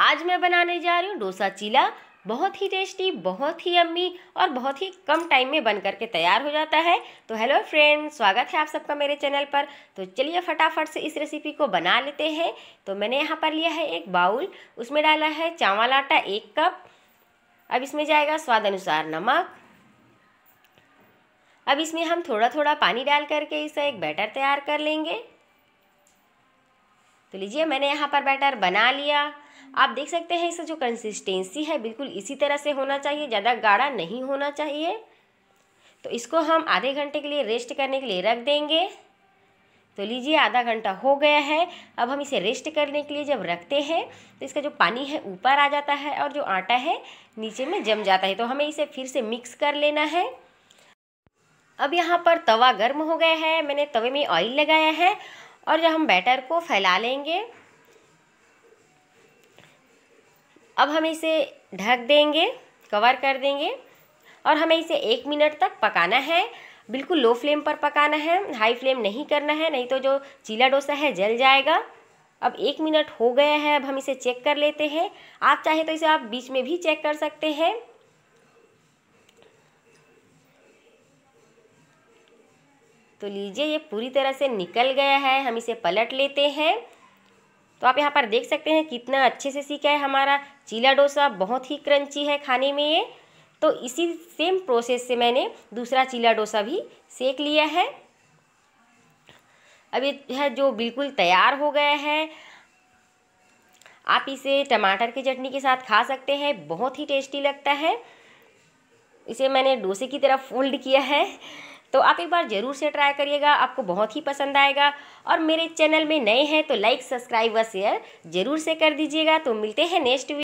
आज मैं बनाने जा रही हूँ डोसा चीला बहुत ही टेस्टी बहुत ही अम्मी और बहुत ही कम टाइम में बन करके तैयार हो जाता है तो हेलो फ्रेंड स्वागत है आप सबका मेरे चैनल पर तो चलिए फटाफट से इस रेसिपी को बना लेते हैं तो मैंने यहाँ पर लिया है एक बाउल उसमें डाला है चावल आटा एक कप अब इसमें जाएगा स्वाद अनुसार नमक अब इसमें हम थोड़ा थोड़ा पानी डाल करके इसे एक बैटर तैयार कर लेंगे तो लीजिए मैंने यहाँ पर बैटर बना लिया आप देख सकते हैं इसका जो कंसिस्टेंसी है बिल्कुल इसी तरह से होना चाहिए ज़्यादा गाढ़ा नहीं होना चाहिए तो इसको हम आधे घंटे के लिए रेस्ट करने के लिए रख देंगे तो लीजिए आधा घंटा हो गया है अब हम इसे रेस्ट करने के लिए जब रखते हैं तो इसका जो पानी है ऊपर आ जाता है और जो आटा है नीचे में जम जाता है तो हमें इसे फिर से मिक्स कर लेना है अब यहाँ पर तवा गर्म हो गया है मैंने तवे में ऑयल लगाया है और जब हम बैटर को फैला लेंगे अब हम इसे ढक देंगे कवर कर देंगे और हमें इसे एक मिनट तक पकाना है बिल्कुल लो फ्लेम पर पकाना है हाई फ्लेम नहीं करना है नहीं तो जो चीला डोसा है जल जाएगा अब एक मिनट हो गया है अब हम इसे चेक कर लेते हैं आप चाहे तो इसे आप बीच में भी चेक कर सकते हैं तो लीजिए ये पूरी तरह से निकल गया है हम इसे पलट लेते हैं तो आप यहाँ पर देख सकते हैं कितना अच्छे से सीखा है हमारा चीला डोसा बहुत ही क्रंची है खाने में ये तो इसी सेम प्रोसेस से मैंने दूसरा चीला डोसा भी सेक लिया है अब यह है जो बिल्कुल तैयार हो गया है आप इसे टमाटर की चटनी के साथ खा सकते हैं बहुत ही टेस्टी लगता है इसे मैंने डोसे की तरह फोल्ड किया है तो आप एक बार ज़रूर से ट्राई करिएगा आपको बहुत ही पसंद आएगा और मेरे चैनल में नए हैं तो लाइक सब्सक्राइब व शेयर ज़रूर से कर दीजिएगा तो मिलते हैं नेक्स्ट